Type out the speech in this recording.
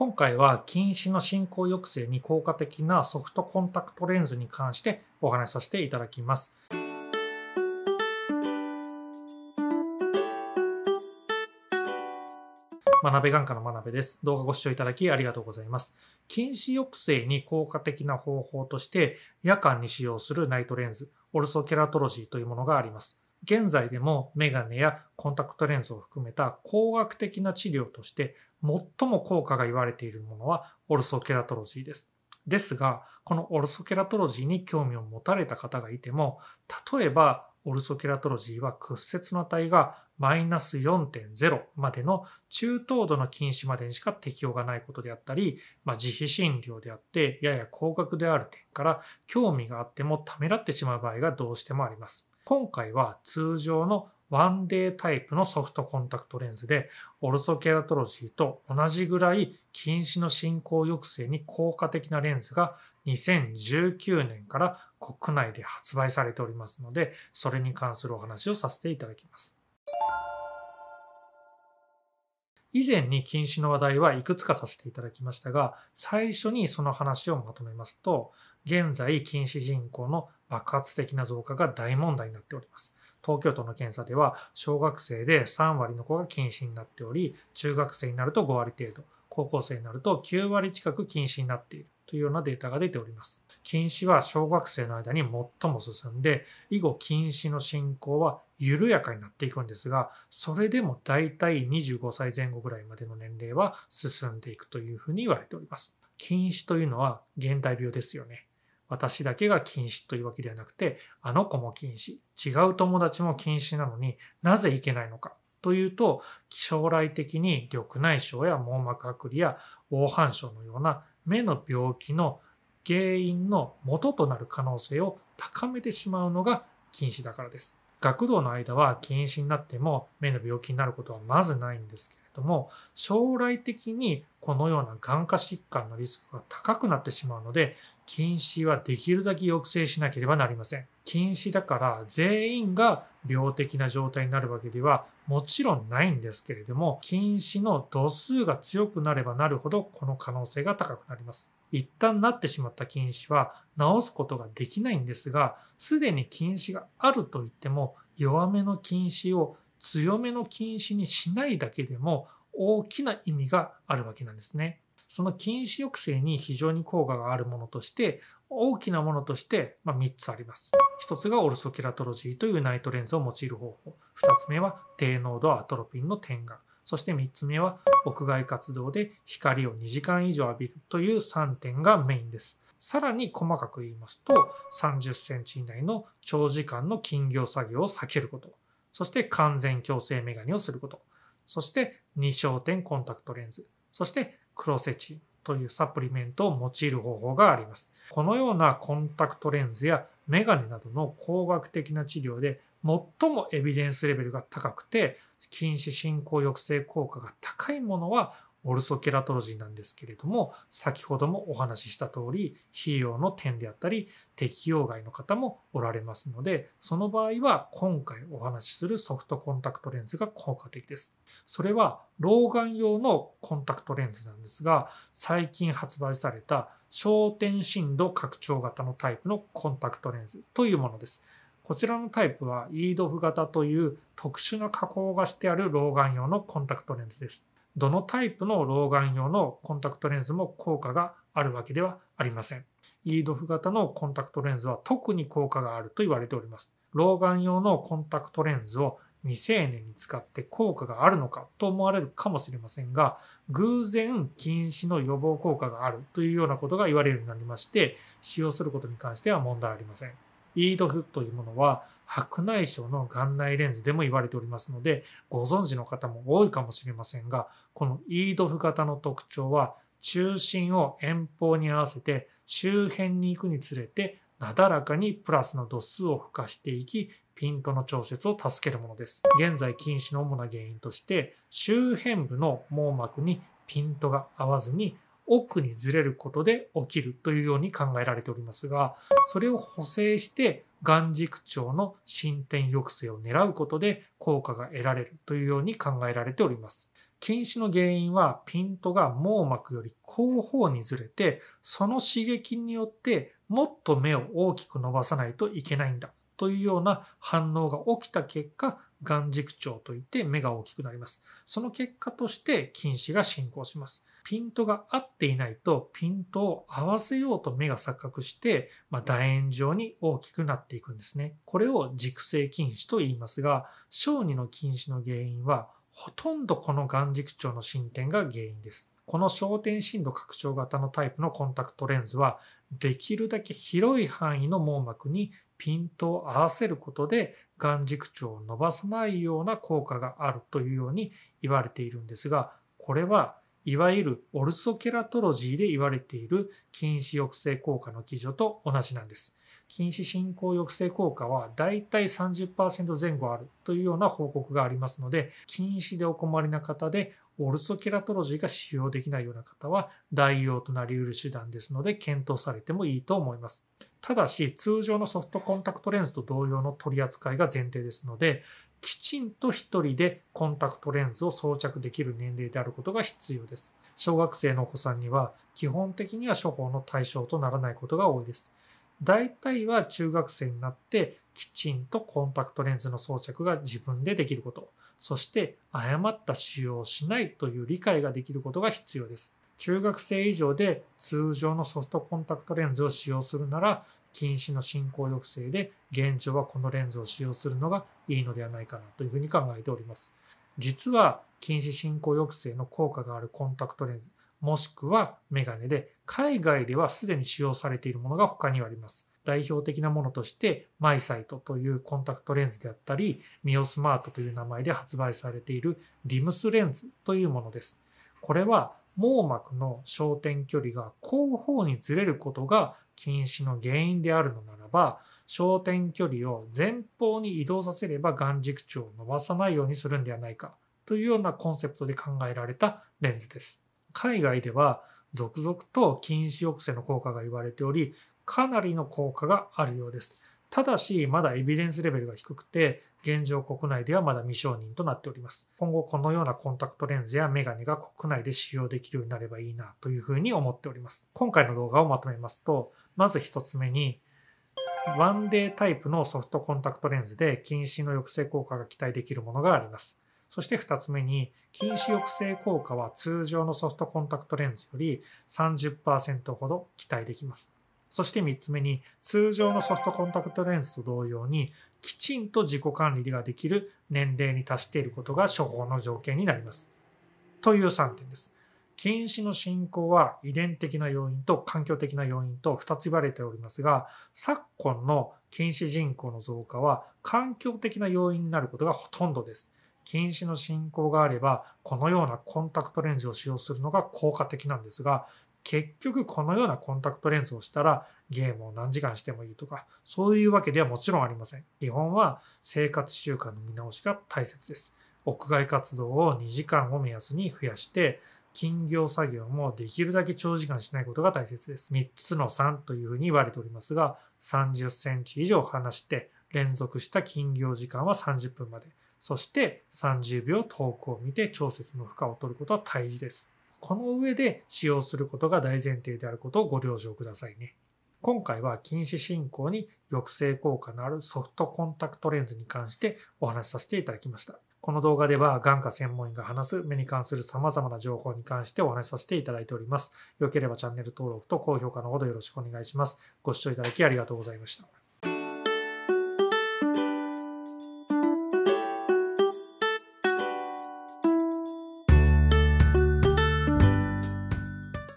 今回は近視の進行抑制に効果的なソフトコンタクトレンズに関してお話しさせていただきます。学べ眼科の学べです。動画ご視聴いただきありがとうございます。近視抑制に効果的な方法として、夜間に使用するナイトレンズ、オルソケラトロジーというものがあります。現在でもメガネやコンタクトレンズを含めた工学的な治療として最も効果が言われているものはオルソケラトロジーです。ですが、このオルソケラトロジーに興味を持たれた方がいても、例えばオルソケラトロジーは屈折の値がマイナス4.0までの中等度の禁止までにしか適用がないことであったり、まあ、自費診療であって、やや高額である点から、興味があってもためらってしまう場合がどうしてもあります。今回は通常のワンデータイプのソフトコンタクトレンズで、オルソケラトロジーと同じぐらい近視の進行抑制に効果的なレンズが2019年から国内で発売されておりますので、それに関するお話をさせていただきます。以前に禁止の話題はいくつかさせていただきましたが、最初にその話をまとめますと、現在禁止人口の爆発的な増加が大問題になっております。東京都の検査では小学生で3割の子が禁止になっており、中学生になると5割程度、高校生になると9割近く禁止になっているというようなデータが出ております。禁止は小学生の間に最も進んで、以後禁止の進行は緩やかになっていくんですが、それでも大体25歳前後ぐらいまでの年齢は進んでいくというふうに言われております。禁止というのは現代病ですよね。私だけが禁止というわけではなくて、あの子も禁止、違う友達も禁止なのになぜいけないのかというと、将来的に緑内障や網膜剥離や黄斑症のような目の病気の原因の元となる可能性を高めてしまうのが禁止だからです。学童の間は禁止になっても目の病気になることはまずないんですけれども、将来的にこのような眼科疾患のリスクが高くなってしまうので、禁止はできるだけ抑制しなければなりません。禁止だから全員が病的な状態になるわけではもちろんないんですけれども、禁止の度数が強くなればなるほどこの可能性が高くなります。一旦なってしまった禁止は治すことができないんですが、すでに禁止があると言っても弱めの禁止を強めの禁止にしないだけでも大きな意味があるわけなんですね。その禁止抑制に非常に効果があるものとして大きなものとして、ま3つあります。1つがオルソケラトロジーというナイトレンズを用いる方法。2つ目は低濃度アトロピンの点眼。そして3つ目は屋外活動で光を2時間以上浴びるという3点がメインです。さらに細かく言いますと、30センチ以内の長時間の金魚作業を避けること。そして完全矯正メガネをすること。そして二焦点コンタクトレンズ。そしてクロセチというサプリメントを用いる方法があります。このようなコンタクトレンズやメガネなどの工学的な治療で最もエビデンスレベルが高くて、近視進行抑制効果が高いものはオルソケラトロジーなんですけれども、先ほどもお話しした通り、費用の点であったり、適用外の方もおられますので、その場合は今回お話しするソフトコンタクトレンズが効果的です。それは老眼用のコンタクトレンズなんですが、最近発売された焦点深度拡張型のタイプのコンタクトレンズというものです。こちらのタイプは EDOF 型という特殊な加工がしてある老眼用のコンタクトレンズです。どのタイプの老眼用のコンタクトレンズも効果があるわけではありません。イードフ型のコンタクトレンズは特に効果があると言われております。老眼用のコンタクトレンズを未成年に使って効果があるのかと思われるかもしれませんが、偶然禁止の予防効果があるというようなことが言われるようになりまして、使用することに関しては問題ありません。イードフというものは白内障の眼内レンズでも言われておりますので、ご存知の方も多いかもしれませんが、このイードフ型の特徴は、中心を遠方に合わせて周辺に行くにつれて、なだらかにプラスの度数を付加していき、ピントの調節を助けるものです。現在近視の主な原因として、周辺部の網膜にピントが合わずに奥にずれることで起きるというように考えられておりますが、それを補正して眼軸長の進展抑制を狙うことで効果が得られるというように考えられております。近視の原因はピントが網膜より後方にずれて、その刺激によってもっと目を大きく伸ばさないといけないんだというような反応が起きた結果、眼軸長といって目が大きくなります。その結果として近視が進行します。ピントが合っていないとピントを合わせようと目が錯覚して、まあ、楕円状に大きくなっていくんですね。これを軸性近視と言いますが、小児の近視の原因はほとんどこの眼軸長の進展が原因です。この焦点深度拡張型のタイプのコンタクトレンズは、できるだけ広い範囲の網膜にピントを合わせることで、眼軸長を伸ばさないような効果があるというように言われているんですが、これはいわゆるオルソケラトロジーで言われている近視抑制効果の基準と同じなんです。近視進行抑制効果はだいたい30%前後あるというような報告がありますので、近視でお困りな方でオルソケラトロジーが使用できないような方は代用となり得る手段ですので検討されてもいいと思います。ただし、通常のソフトコンタクトレンズと同様の取り扱いが前提ですので、きちんと1人でコンタクトレンズを装着できる年齢であることが必要です。小学生のお子さんには基本的には処方の対象とならないことが多いです。大体は中学生になってきちんとコンタクトレンズの装着が自分でできること、そして誤った使用をしないという理解ができることが必要です。中学生以上で通常のソフトコンタクトレンズを使用するなら、近視の進行抑制で現状はこのレンズを使用するのがいいのではないかなというふうに考えております。実は近視進行抑制の効果があるコンタクトレンズ、もしくはメガネで海外ではすでに使用されているものが他にあります。代表的なものとして、マイサイトというコンタクトレンズであったり、ミオスマートという名前で発売されているリムスレンズというものです。これは網膜の焦点距離が後方にずれることが近視の原因であるのならば、焦点距離を前方に移動させれば眼軸長を伸ばさないようにするんではないかというようなコンセプトで考えられたレンズです。海外では続々と禁止抑制の効果が言われており、かなりの効果があるようです。ただし、まだエビデンスレベルが低くて、現状国内ではまだ未承認となっております。今後このようなコンタクトレンズやメガネが国内で使用できるようになればいいなというふうに思っております。今回の動画をまとめますと、まず1つ目に、ワンデータイプのソフトコンタクトレンズで近視の抑制効果が期待できるものがあります。そして2つ目に、近視抑制効果は通常のソフトコンタクトレンズより30%ほど期待できます。そして3つ目に、通常のソフトコンタクトレンズと同様に、きちんと自己管理ができる年齢に達していることが処方の条件になります。という3点です。近視の進行は遺伝的な要因と環境的な要因と2つ言われておりますが、昨今の近視人口の増加は環境的な要因になることがほとんどです。禁止の進行があれば、このようなコンタクトレンズを使用するのが効果的なんですが、結局このようなコンタクトレンズをしたらゲームを何時間してもいいとか、そういうわけではもちろんありません。基本は生活習慣の見直しが大切です。屋外活動を2時間を目安に増やして、金業作業もできるだけ長時間しないことが大切です。3つの3というふうに言われておりますが、30センチ以上離して連続した金業時間は30分まで。そして30秒遠くを見て調節の負荷を取ることは大事です。この上で使用することが大前提であることをご了承くださいね。今回は近視進行に抑制効果のあるソフトコンタクトレンズに関してお話しさせていただきました。この動画では眼科専門医が話す目に関する様々な情報に関してお話しさせていただいております。よければチャンネル登録と高評価のほどよろしくお願いします。ご視聴いただきありがとうございました。